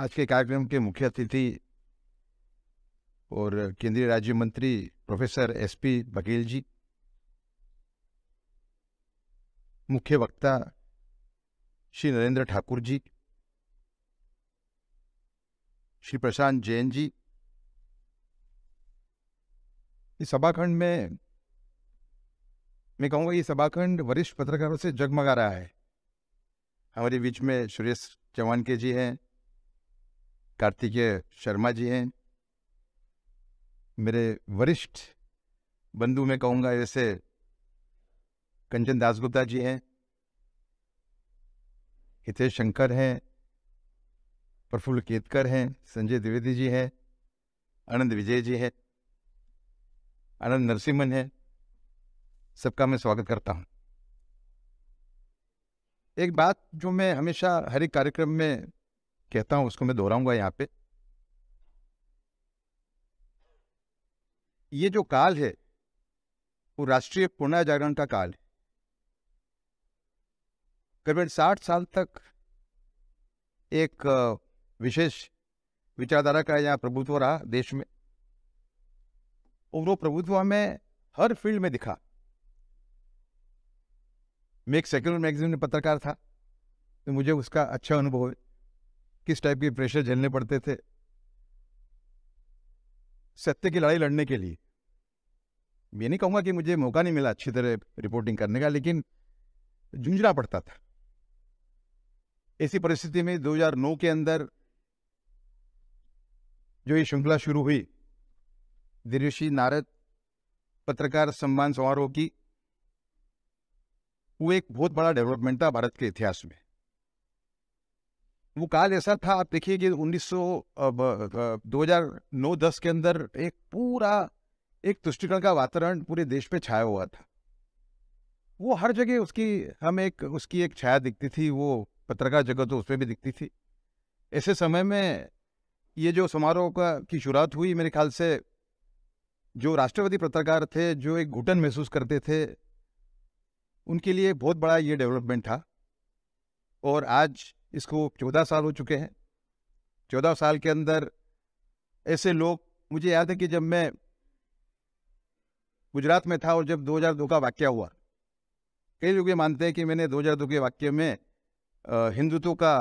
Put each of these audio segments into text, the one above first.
आज के कार्यक्रम के मुख्य अतिथि और केंद्रीय राज्य मंत्री प्रोफेसर एसपी बघेल जी मुख्य वक्ता श्री नरेंद्र ठाकुर जी श्री प्रशांत जैन जी इस सभाखंड में मैं कहूँगा ये सभाखंड वरिष्ठ पत्रकारों से जगमगा रहा है हमारे बीच में सुरेश चौहान के जी हैं कार्तिकेय शर्मा जी हैं मेरे वरिष्ठ बंधु मैं कहूँगा जैसे कंचन दास गुप्ता जी हैं हितेश शंकर हैं प्रफुल्ल केतकर हैं संजय द्विवेदी जी हैं आनंद विजय जी हैं आनंद नरसिम्हन है सबका मैं स्वागत करता हूँ एक बात जो मैं हमेशा हर एक कार्यक्रम में कहता हूं उसको मैं दोहराऊंगा यहां पे ये जो काल है वो राष्ट्रीय पुनः जागरण का काल है करीबन साठ साल तक एक विशेष विचारधारा का यहां प्रभुत्व रहा देश में और वो प्रभुत्व हमें हर फील्ड में दिखा मैं एक सेक्युलर मैगजीन में पत्रकार था तो मुझे उसका अच्छा अनुभव है किस टाइप के प्रेशर झेलने पड़ते थे सत्य की लड़ाई लड़ने के लिए ये नहीं कहूंगा कि मुझे मौका नहीं मिला अच्छी तरह रिपोर्टिंग करने का लेकिन जूझना पड़ता था ऐसी परिस्थिति में 2009 के अंदर जो ये श्रृंखला शुरू हुई दिर्षि नारद पत्रकार सम्मान समारोह की वो एक बहुत बड़ा डेवलपमेंट था भारत के इतिहास में वो काल ऐसा था आप देखिए कि उन्नीस सौ दो हजार नौ दस के अंदर एक पूरा एक तुष्टिकरण का वातावरण पूरे देश पे छाया हुआ था वो हर जगह उसकी हम एक उसकी एक छाया दिखती थी वो पत्रकार जगत तो उसमें भी दिखती थी ऐसे समय में ये जो समारोह का की शुरुआत हुई मेरे ख्याल से जो राष्ट्रवादी पत्रकार थे जो एक घुटन महसूस करते थे उनके लिए बहुत बड़ा ये डेवलपमेंट था और आज इसको चौदह साल हो चुके हैं चौदह साल के अंदर ऐसे लोग मुझे याद है कि जब मैं गुजरात में था और जब 2002 का वाक्य हुआ कई लोग ये मानते हैं कि मैंने 2002 के वाक्य में हिंदुत्व का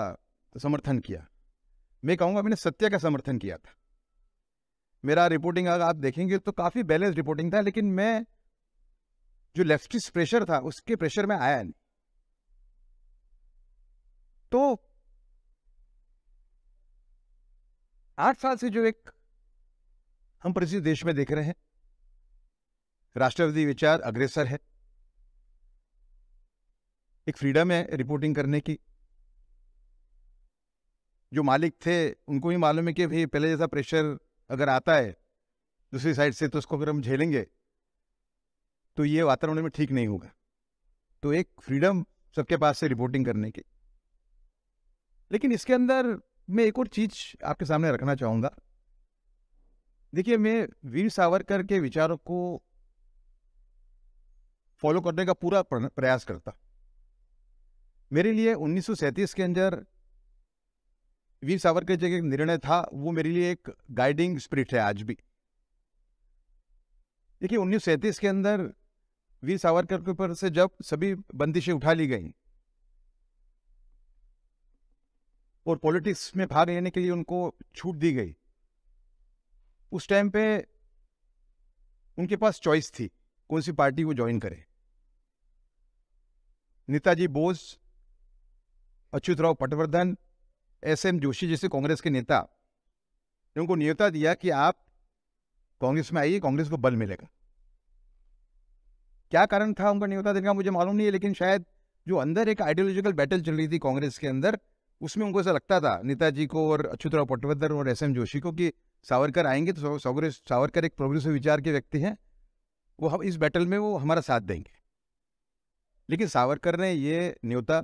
समर्थन किया मैं कहूँगा मैंने सत्य का समर्थन किया था मेरा रिपोर्टिंग अगर आप देखेंगे तो काफ़ी बैलेंस रिपोर्टिंग था लेकिन मैं जो लेफ्टिस्ट प्रेशर था उसके प्रेशर में आया नहीं तो आठ साल से जो एक हम परिस्थिति देश में देख रहे हैं राष्ट्रवादी विचार अग्रेसर है एक फ्रीडम है रिपोर्टिंग करने की जो मालिक थे उनको ही मालूम है कि भाई पहले जैसा प्रेशर अगर आता है दूसरी साइड से तो उसको अगर हम झेलेंगे तो ये वातावरण में ठीक नहीं होगा तो एक फ्रीडम सबके पास से रिपोर्टिंग करने की लेकिन इसके अंदर मैं एक और चीज आपके सामने रखना चाहूंगा देखिए मैं वीर सावरकर के विचारों को फॉलो करने का पूरा प्रयास करता मेरे लिए 1937 के अंदर वीर सावरकर जी का एक निर्णय था वो मेरे लिए एक गाइडिंग स्पिरिट है आज भी देखिए उन्नीस के अंदर वीर सावरकर के ऊपर से जब सभी बंदिशें उठा ली गई और पॉलिटिक्स में भाग लेने के लिए उनको छूट दी गई उस टाइम पे उनके पास चॉइस थी कौन सी पार्टी वो ज्वाइन करे नेताजी बोस अच्युत राव पटवर्धन एस एम जोशी जैसे कांग्रेस के नेता ने उनको न्योता दिया कि आप कांग्रेस में आइए कांग्रेस को बल मिलेगा क्या कारण था उनका न्योता देने का मुझे मालूम नहीं है लेकिन शायद जो अंदर एक आइडियोलॉजिकल बैटल चल रही थी कांग्रेस के अंदर उसमें उनको ऐसा लगता था नेताजी को और अच्युतराव पटवर्धन और एस एम जोशी को कि सावरकर आएंगे तो सावरकर एक प्रोग्रेसिव विचार के व्यक्ति हैं वो हम इस बैटल में वो हमारा साथ देंगे लेकिन सावरकर ने ये न्योता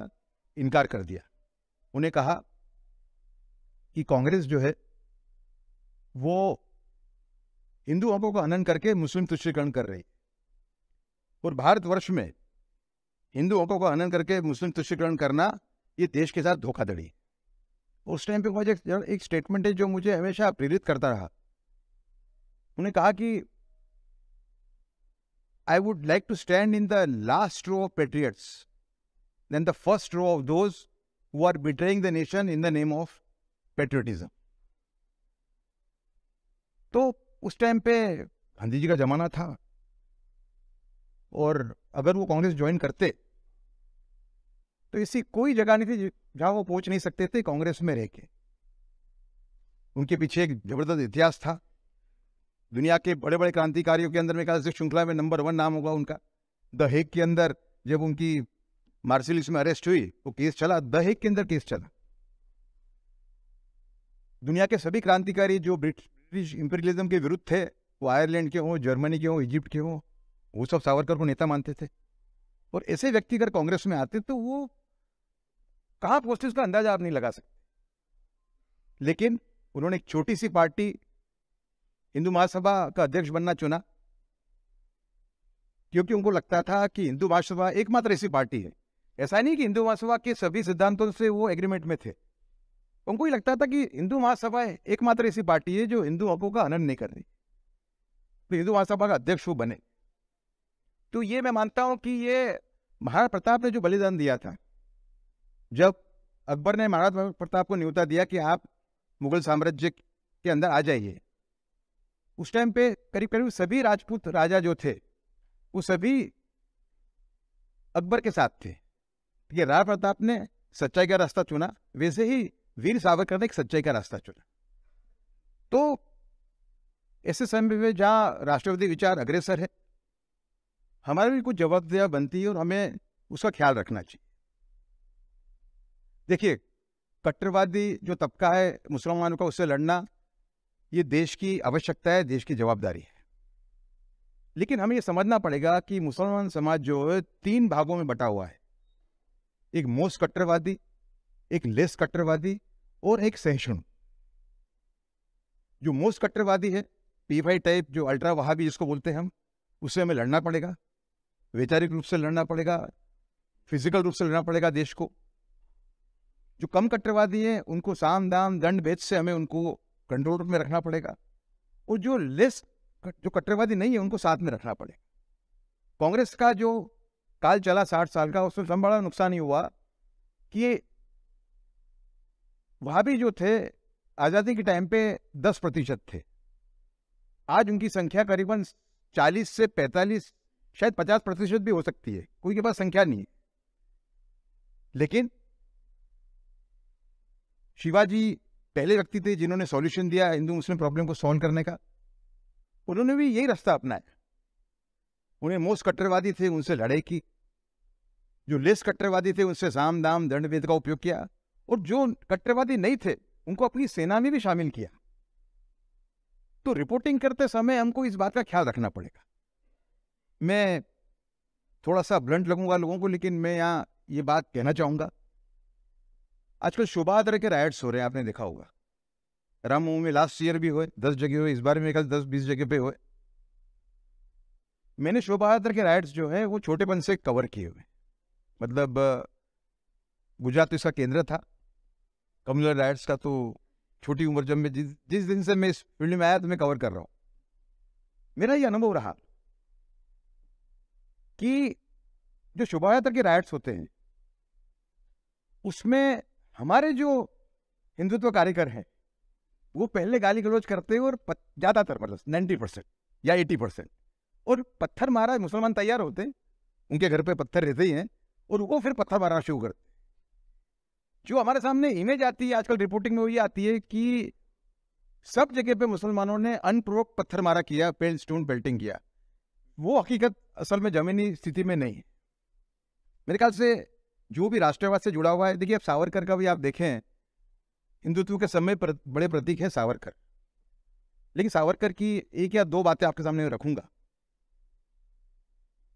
इनकार कर दिया उन्हें कहा कि कांग्रेस जो है वो हिंदू हकों का हनन करके मुस्लिम तुष्टिकरण कर रही और भारतवर्ष में हिंदू हकों का हनन करके मुस्लिम तुष्टिकरण करना ये देश के साथ धोखाधड़ी उस टाइम पे मुझे एक स्टेटमेंट है जो मुझे हमेशा प्रेरित करता रहा उन्होंने कहा कि I would like to stand in the last row of patriots then the first row of those who are betraying the nation in the name of patriotism तो उस टाइम पे गांधी जी का जमाना था और अगर वो कांग्रेस ज्वाइन करते तो ऐसी कोई जगह नहीं थी जहां वो पहुंच नहीं सकते थे कांग्रेस में रह के उनके पीछे एक जबरदस्त इतिहास था दुनिया के बड़े बड़े क्रांतिकारियों के अंदर में कहा श्रृंखला में नंबर वन नाम होगा उनका द हेग के अंदर जब उनकी मार्सिलिस में अरेस्ट हुई वो केस चला द हेग के अंदर केस चला दुनिया के सभी क्रांतिकारी जो ब्रिटिश इंपीरियलिज्म के विरुद्ध थे वो आयरलैंड के हों जर्मनी के हों इजिप्ट के हों वो सब सावरकर को नेता मानते थे और ऐसे व्यक्ति अगर कांग्रेस में आते तो वो कहाँ पहुंचते उसका अंदाजा आप नहीं लगा सकते लेकिन उन्होंने एक छोटी सी पार्टी हिंदू महासभा का अध्यक्ष बनना चुना क्योंकि उनको लगता था कि हिंदू महासभा एकमात्र ऐसी पार्टी है ऐसा नहीं कि हिंदू महासभा के सभी सिद्धांतों से वो एग्रीमेंट में थे उनको ही लगता था कि हिंदू महासभा एकमात्र ऐसी पार्टी है जो हिंदू हकों का हनन नहीं कर रही तो हिंदू महासभा का अध्यक्ष वो बने तो ये मैं मानता हूं कि ये महाराज प्रताप ने जो बलिदान दिया था जब अकबर ने महाराज प्रताप को न्योता दिया कि आप मुगल साम्राज्य के अंदर आ जाइए उस टाइम पे करीब करीब सभी राजपूत राजा जो थे वो सभी अकबर के साथ थे ये राज प्रताप ने सच्चाई का रास्ता चुना वैसे ही वीर सावरकर ने एक सच्चाई का रास्ता चुना तो ऐसे समय में जहाँ राष्ट्रवादी विचार अग्रेसर है हमारे भी कुछ जवाबदेह बनती है और हमें उसका ख्याल रखना चाहिए देखिए कट्टरवादी जो तबका है मुसलमानों का उससे लड़ना ये देश की आवश्यकता है देश की जवाबदारी है लेकिन हमें यह समझना पड़ेगा कि मुसलमान समाज जो है तीन भागों में बटा हुआ है एक मोस्ट कट्टरवादी एक लेस कट्टरवादी और एक सहिष्णु जो मोस्ट कट्टरवादी है पीवाई टाइप जो अल्ट्रा वहाबी जिसको बोलते हैं हम उससे हमें लड़ना पड़ेगा वैचारिक रूप से लड़ना पड़ेगा फिजिकल रूप से लड़ना पड़ेगा देश को जो कम कट्टरवादी हैं उनको साम दाम दंड बेच से हमें उनको कंट्रोल में रखना पड़ेगा और जो लेस जो कट्टरवादी नहीं है उनको साथ में रखना पड़ेगा कांग्रेस का जो काल चला साठ साल का उसमें बड़ा नुकसान ही हुआ कि वहाँ भी जो थे आज़ादी के टाइम पे दस प्रतिशत थे आज उनकी संख्या करीबन चालीस से पैंतालीस शायद पचास प्रतिशत भी हो सकती है कोई के पास संख्या नहीं है लेकिन शिवाजी पहले व्यक्ति थे जिन्होंने सॉल्यूशन दिया हिंदू मुस्लिम प्रॉब्लम को सॉल्व करने का उन्होंने भी यही रास्ता अपनाया उन्हें मोस्ट कट्टरवादी थे उनसे लड़ाई की जो लेस कट्टरवादी थे उनसे साम दाम दंड वेद का उपयोग किया और जो कट्टरवादी नहीं थे उनको अपनी सेना में भी शामिल किया तो रिपोर्टिंग करते समय हमको इस बात का ख्याल रखना पड़ेगा मैं थोड़ा सा ब्लंट लगूंगा लोगों को लेकिन मैं यहाँ ये बात कहना चाहूंगा आजकल शोभा तरह के राइड्स हो रहे हैं आपने देखा होगा राम में लास्ट ईयर भी हुए दस जगह हुए इस बार मेरे कल दस बीस जगह पे हुए मैंने शोभा के राइड्स जो है वो छोटेपन से कवर किए हुए मतलब गुजरात इसका केंद्र था कम्युनल राइड्स का तो छोटी उम्र जब मैं जिस जिस दिन से मैं इस फील्ड में आया तो मैं कवर कर रहा हूँ मेरा ये अनुभव रहा कि जो शोभा यात्रा के राइट्स होते हैं उसमें हमारे जो हिंदुत्व कार्यकर हैं वो पहले गाली गलौज करते हैं और ज़्यादातर मतलब नाइन्टी परसेंट या एटी परसेंट और पत्थर मारा मुसलमान तैयार होते हैं उनके घर पे पत्थर रहते ही हैं और वो फिर पत्थर मारना शुरू करते जो हमारे सामने इमेज आती है आजकल रिपोर्टिंग में वो ये आती है कि सब जगह पे मुसलमानों ने अनप्रोक पत्थर मारा किया पेंट स्टोन बेल्टिंग किया वो हकीकत असल में जमीनी स्थिति में नहीं है मेरे ख्याल से जो भी राष्ट्रवाद से जुड़ा हुआ है देखिए अब सावरकर का भी आप देखें हिंदुत्व के समय प्र, बड़े प्रतीक है सावरकर लेकिन सावरकर की एक या दो बातें आपके सामने रखूंगा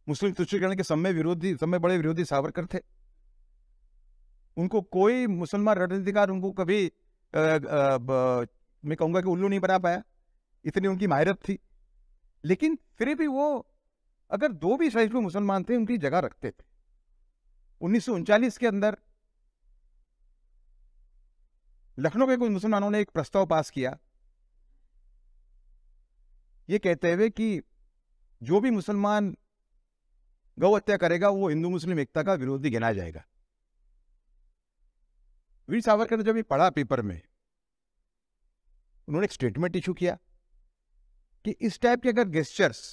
मुस्लिम तुष्टिकरण के समय विरोधी समय बड़े विरोधी सावरकर थे उनको कोई मुसलमान रणनीतिकार उनको कभी आ, आ, आ, मैं कहूंगा कि उल्लू नहीं बना पाया इतनी उनकी माहिरत थी लेकिन फिर भी वो अगर दो भी सहिष्णु मुसलमान थे उनकी जगह रखते थे उन्नीस के अंदर लखनऊ के कुछ मुसलमानों ने एक प्रस्ताव पास किया ये कहते हुए कि जो भी मुसलमान गौ हत्या करेगा वो हिंदू मुस्लिम एकता का विरोधी गिना जाएगा वीर सावरकर ने जब ये पढ़ा पेपर में उन्होंने एक स्टेटमेंट इशू किया कि इस टाइप के अगर गेस्टर्स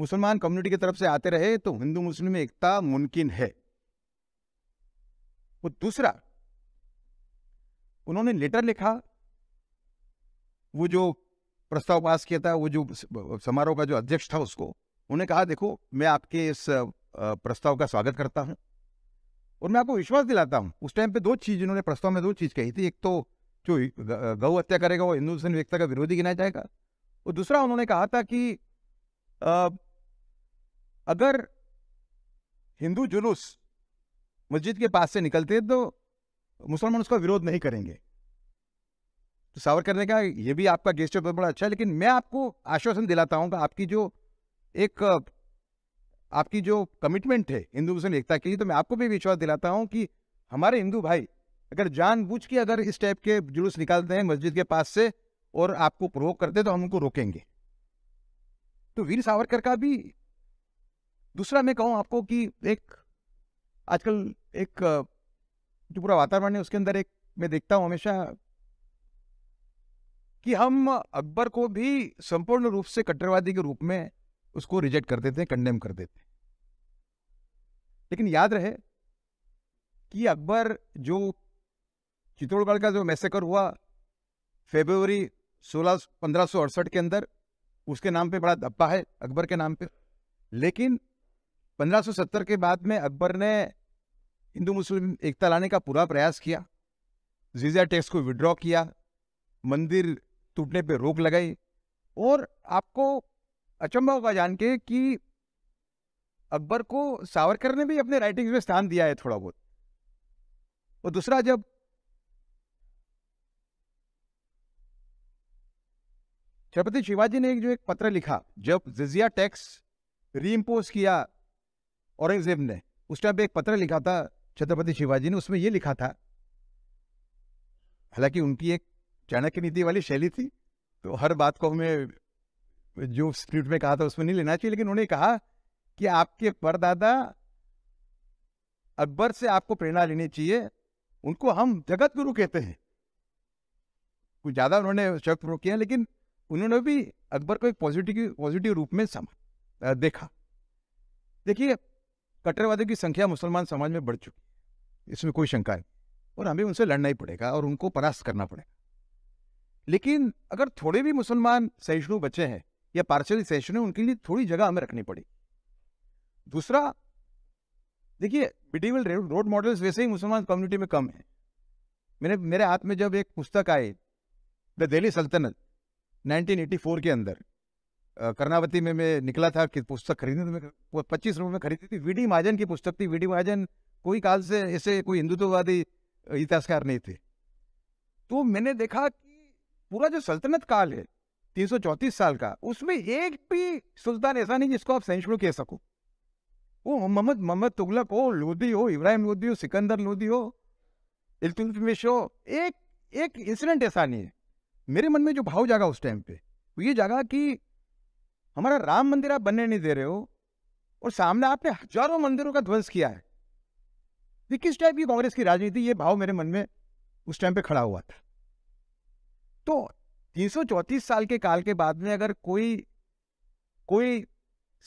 मुसलमान कम्युनिटी की तरफ से आते रहे तो हिंदू मुस्लिम एकता मुमकिन है वो दूसरा उन्होंने लेटर लिखा वो जो प्रस्ताव पास किया था वो जो समारोह का जो अध्यक्ष था उसको उन्हें कहा देखो मैं आपके इस प्रस्ताव का स्वागत करता हूं और मैं आपको विश्वास दिलाता हूं उस टाइम पे दो चीज़ इन्होंने प्रस्ताव में दो चीज़ कही थी एक तो जो गौ हत्या करेगा वो हिंदू मुस्लिम एकता का विरोधी गिनाया जाएगा और दूसरा उन्होंने कहा था कि अगर हिंदू जुलूस मस्जिद के पास से निकलते हैं तो मुसलमान उसका विरोध नहीं करेंगे तो सावरकर ने कहा यह भी आपका गेस्टर बहुत बड़ा अच्छा है लेकिन मैं आपको आश्वासन दिलाता हूँ आपकी जो एक आपकी जो कमिटमेंट है हिंदू मुस्लिम एकता के लिए तो मैं आपको भी विश्वास दिलाता हूँ कि हमारे हिंदू भाई अगर जानबूझ के अगर इस टाइप के जुलूस निकालते हैं मस्जिद के पास से और आपको प्रोवोक करते तो हम उनको रोकेंगे तो वीर सावरकर का भी दूसरा मैं कहूँ आपको कि एक आजकल एक जो पूरा वातावरण है उसके अंदर एक मैं देखता हूँ हमेशा कि हम अकबर को भी संपूर्ण रूप से कट्टरवादी के रूप में उसको रिजेक्ट कर देते हैं कंडेम कर देते हैं लेकिन याद रहे कि अकबर जो चित्तौड़गढ़ का जो मैसेकर हुआ फेब्रवरी सोलह पंद्रह अड़सठ के अंदर उसके नाम पे बड़ा दब्बा है अकबर के नाम पे लेकिन 1570 के बाद में अकबर ने हिंदू मुस्लिम एकता लाने का पूरा प्रयास किया जीजा टैक्स को विड्रॉ किया मंदिर टूटने पे रोक लगाई और आपको अचंभा होगा जान के कि अकबर को सावरकर ने भी अपने राइटिंग्स में स्थान दिया है थोड़ा बहुत और दूसरा जब छत्रपति शिवाजी ने एक जो एक पत्र लिखा जब जिजिया टैक्स रीइम्पोज किया औरंगजेब ने उस टाइम पे एक पत्र लिखा था छत्रपति शिवाजी ने उसमें ये लिखा था हालांकि उनकी एक चाणक्य नीति वाली शैली थी तो हर बात को हमें जो स्क्रिप्ट में कहा था उसमें नहीं लेना चाहिए लेकिन उन्होंने कहा कि आपके परदादा अकबर से आपको प्रेरणा लेनी चाहिए उनको हम जगत गुरु कहते हैं कुछ ज़्यादा उन्होंने शब्द प्रयोग किया लेकिन उन्होंने भी अकबर को एक पॉजिटिव पॉजिटिव रूप में सम देखा देखिए कट्टरवादियों की संख्या मुसलमान समाज में बढ़ चुकी है इसमें कोई शंका नहीं और हमें उनसे लड़ना ही पड़ेगा और उनको परास्त करना पड़ेगा लेकिन अगर थोड़े भी मुसलमान सहिष्णु बच्चे हैं या पार्शली सहिष्णु उनके लिए थोड़ी जगह हमें रखनी पड़ी दूसरा देखिए मिडिवल रोड मॉडल्स वैसे ही मुसलमान कम्युनिटी में कम है मैंने मेरे हाथ में जब एक पुस्तक आई द दिल्ली सल्तनत 1984 के अंदर कर्नावती में मैं निकला था कि पुस्तक खरीदने तो में पच्चीस रुपये में खरीदी थी वीडी महाजन की पुस्तक थी वीडी महाजन कोई काल से ऐसे कोई हिंदुत्ववादी इतिहासकार नहीं थे तो मैंने देखा कि पूरा जो सल्तनत काल है तीन साल का उसमें एक भी सुल्तान ऐसा नहीं जिसको आप सहिष्णु कह सको वो मोहम्मद मोहम्मद तुगलक हो लोधी हो इब्राहिम लोधी हो सिकंदर लोधी हो इल्तुतमिश हो एक एक इंसिडेंट ऐसा नहीं है मेरे मन में जो भाव जागा उस टाइम पे वो ये जागा कि हमारा राम मंदिर आप बनने नहीं दे रहे हो और सामने आपने हजारों मंदिरों का ध्वंस किया है ये किस टाइप की कांग्रेस की राजनीति ये भाव मेरे मन में उस टाइम पे खड़ा हुआ था तो तीन साल के काल के बाद में अगर कोई कोई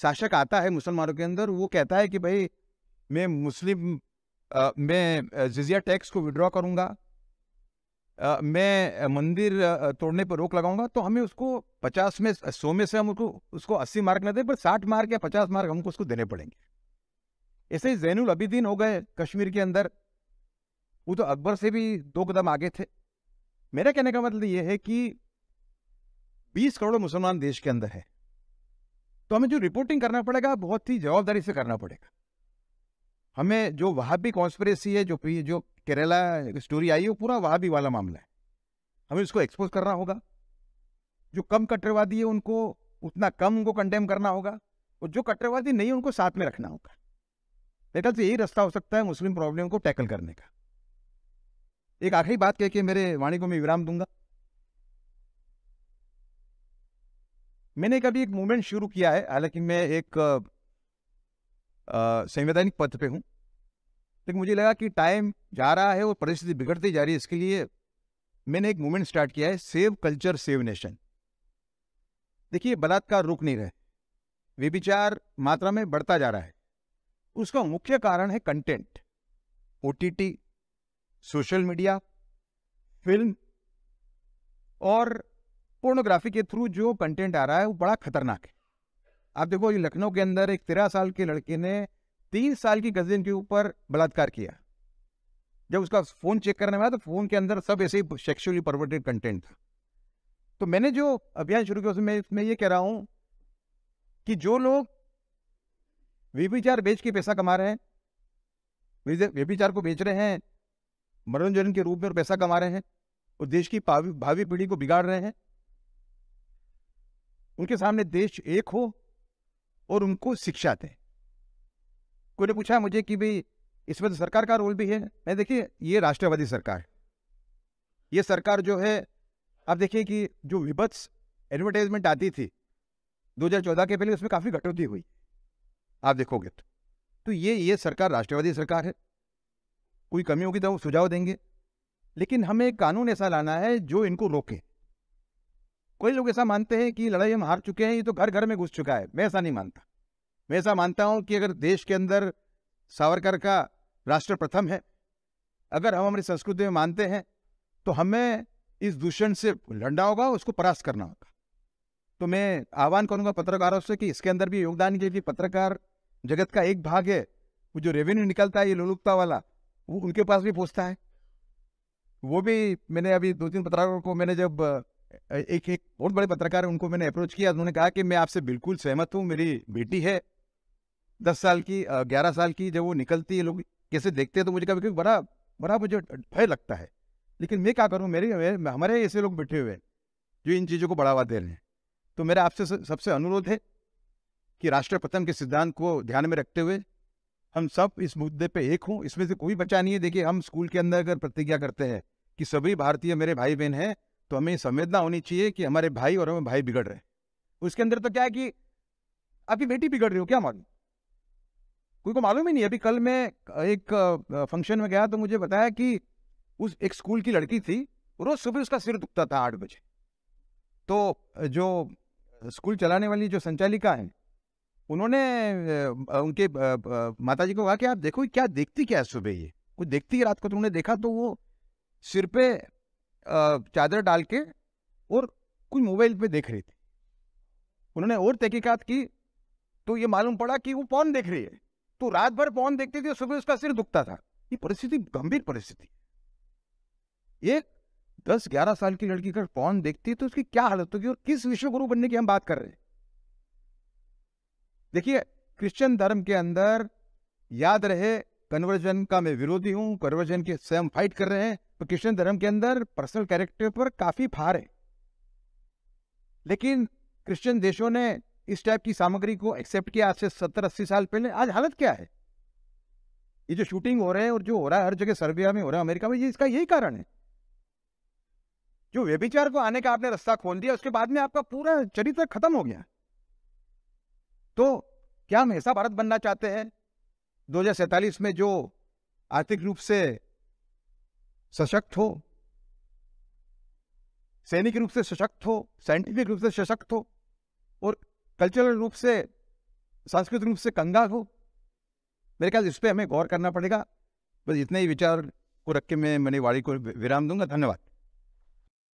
शासक आता है मुसलमानों के अंदर वो कहता है कि भाई मैं मुस्लिम आ, मैं जिजिया टैक्स को विड्रॉ करूंगा मैं मंदिर तोड़ने पर रोक लगाऊंगा तो हमें उसको पचास में सौ में से हम उसको उसको अस्सी मार्क ना दें पर साठ मार्क या पचास मार्क हमको उसको देने पड़ेंगे ऐसे ही जैनुल अबिदीन हो गए कश्मीर के अंदर वो तो अकबर से भी दो कदम आगे थे मेरा कहने का मतलब ये है कि बीस करोड़ मुसलमान देश के अंदर है तो हमें जो रिपोर्टिंग करना पड़ेगा बहुत ही जवाबदारी से करना पड़ेगा हमें जो वहाँ भी कॉन्स्परेसी है जो जो केरला स्टोरी आई है वो पूरा वहाँ भी वाला मामला है हमें उसको एक्सपोज करना होगा जो कम कट्टरवादी है उनको उतना कम उनको कंडेम करना होगा और जो कट्टरवादी नहीं है उनको साथ में रखना होगा ख्याल तो यही रास्ता हो सकता है मुस्लिम प्रॉब्लम को टैकल करने का एक आखिरी बात कह के मेरे वाणी को मैं विराम दूंगा मैंने कभी एक मूवमेंट शुरू किया है हालांकि मैं एक संवैधानिक पद पे हूँ लेकिन मुझे लगा कि टाइम जा रहा है और परिस्थिति बिगड़ती जा रही है इसके लिए मैंने एक मूवमेंट स्टार्ट किया है सेव कल्चर सेव नेशन देखिए बलात्कार रुक नहीं रहे विचार मात्रा में बढ़ता जा रहा है उसका मुख्य कारण है कंटेंट ओ सोशल मीडिया फिल्म और पोर्नोग्राफी के थ्रू जो कंटेंट आ रहा है वो बड़ा खतरनाक है आप देखो ये लखनऊ के अंदर एक तेरह साल के लड़के ने तीन साल की कजिन के ऊपर बलात्कार किया जब उसका फ़ोन चेक करने में तो फ़ोन के अंदर सब ऐसे ही सेक्शुअली परवर्टेड कंटेंट था तो मैंने जो अभियान शुरू किया उसमें मैं ये कह रहा हूं कि जो लोग व्यभिचार बेच के पैसा कमा रहे हैं व्यभिचार को बेच रहे हैं मनोरंजन के रूप में और पैसा कमा रहे हैं और देश की भावी पीढ़ी को बिगाड़ रहे हैं उनके सामने देश एक हो और उनको शिक्षा दें कोई ने पूछा मुझे कि भाई इसमें तो सरकार का रोल भी है मैं देखिए ये राष्ट्रवादी सरकार ये सरकार जो है आप देखिए कि जो विभत्स एडवर्टाइजमेंट आती थी 2014 के पहले उसमें काफ़ी कटौती हुई आप देखोगे तो तो ये ये सरकार राष्ट्रवादी सरकार है कोई कमी होगी तो वो सुझाव देंगे लेकिन हमें कानून ऐसा लाना है जो इनको रोके कोई लोग ऐसा मानते हैं कि लड़ाई हम हार चुके हैं ये तो घर घर में घुस चुका है मैं ऐसा नहीं मानता मैं ऐसा मानता हूँ कि अगर देश के अंदर सावरकर का राष्ट्र प्रथम है अगर हम हमारी संस्कृति में मानते हैं तो हमें इस दूषण से लड़ना होगा उसको परास्त करना होगा तो मैं आह्वान करूंगा पत्रकारों से कि इसके अंदर भी योगदान के लिए पत्रकार जगत का एक भाग है वो जो रेवेन्यू निकलता है ये लोलुपता वाला वो उनके पास भी पहुँचता है वो भी मैंने अभी दो तीन पत्रकारों को मैंने जब एक एक बहुत बड़े पत्रकार उनको मैंने अप्रोच किया उन्होंने कहा कि मैं आपसे बिल्कुल सहमत हूँ मेरी बेटी है दस साल की ग्यारह साल की जब वो निकलती है लोग कैसे देखते हैं तो मुझे कभी कभी बड़ा बड़ा मुझे भय लगता है लेकिन मैं क्या करूँ मेरे हमारे ऐसे लोग बैठे हुए हैं जो इन चीज़ों को बढ़ावा दे रहे हैं तो मेरा आपसे सबसे अनुरोध है कि राष्ट्र प्रथम के सिद्धांत को ध्यान में रखते हुए हम सब इस मुद्दे पे एक हों इसमें से कोई बचा नहीं है देखिए हम स्कूल के अंदर अगर प्रतिज्ञा करते हैं कि सभी भारतीय मेरे भाई बहन हैं तो हमें संवेदना होनी चाहिए कि हमारे भाई और हमें भाई बिगड़ रहे हैं उसके अंदर तो क्या है कि आपकी बेटी बिगड़ रही हो क्या मालूम कोई को मालूम ही नहीं अभी कल मैं एक फंक्शन में गया तो मुझे बताया कि उस एक स्कूल की लड़की थी रोज सुबह उसका सिर दुखता था आठ बजे तो जो स्कूल चलाने वाली जो संचालिका है उन्होंने उनके माता जी को कहा कि आप देखो क्या देखती क्या है सुबह ये कुछ देखती है रात को तुमने तो देखा तो वो सिर पे चादर डाल के और कोई मोबाइल पे देख रही थी उन्होंने और तहकीकत की तो ये मालूम पड़ा कि वो पौन देख रही है तो रात भर पौन देखती थी सुबह उसका सिर दुखता था ये परिस्थिति गंभीर परिस्थिति एक दस ग्यारह साल की लड़की अगर पौन देखती है तो उसकी क्या हालत होगी और किस विश्व गुरु बनने की हम बात कर रहे हैं देखिए क्रिश्चियन धर्म के अंदर याद रहे कन्वर्जन का मैं विरोधी हूं कन्वर्जन के स्वयं फाइट कर रहे हैं तो क्रिश्चियन धर्म के अंदर पर्सनल कैरेक्टर पर काफ़ी भार है लेकिन क्रिश्चियन देशों ने इस टाइप की सामग्री को एक्सेप्ट किया आज से सत्तर अस्सी साल पहले आज हालत क्या है ये जो शूटिंग हो रहे हैं और जो हो रहा है हर जगह सर्बिया में हो रहा है अमेरिका में ये इसका यही कारण है जो व्यभिचार को आने का आपने रास्ता खोल दिया उसके बाद में आपका पूरा चरित्र खत्म हो गया तो क्या हम ऐसा भारत बनना चाहते हैं दो में जो आर्थिक रूप से सशक्त हो सैनिक रूप से सशक्त हो साइंटिफिक रूप से सशक्त हो और कल्चरल रूप से सांस्कृतिक रूप से कंगाल हो मेरे ख्याल इस पर हमें गौर करना पड़ेगा बस इतने ही विचार को रख के मैं वाड़ी को विराम दूंगा धन्यवाद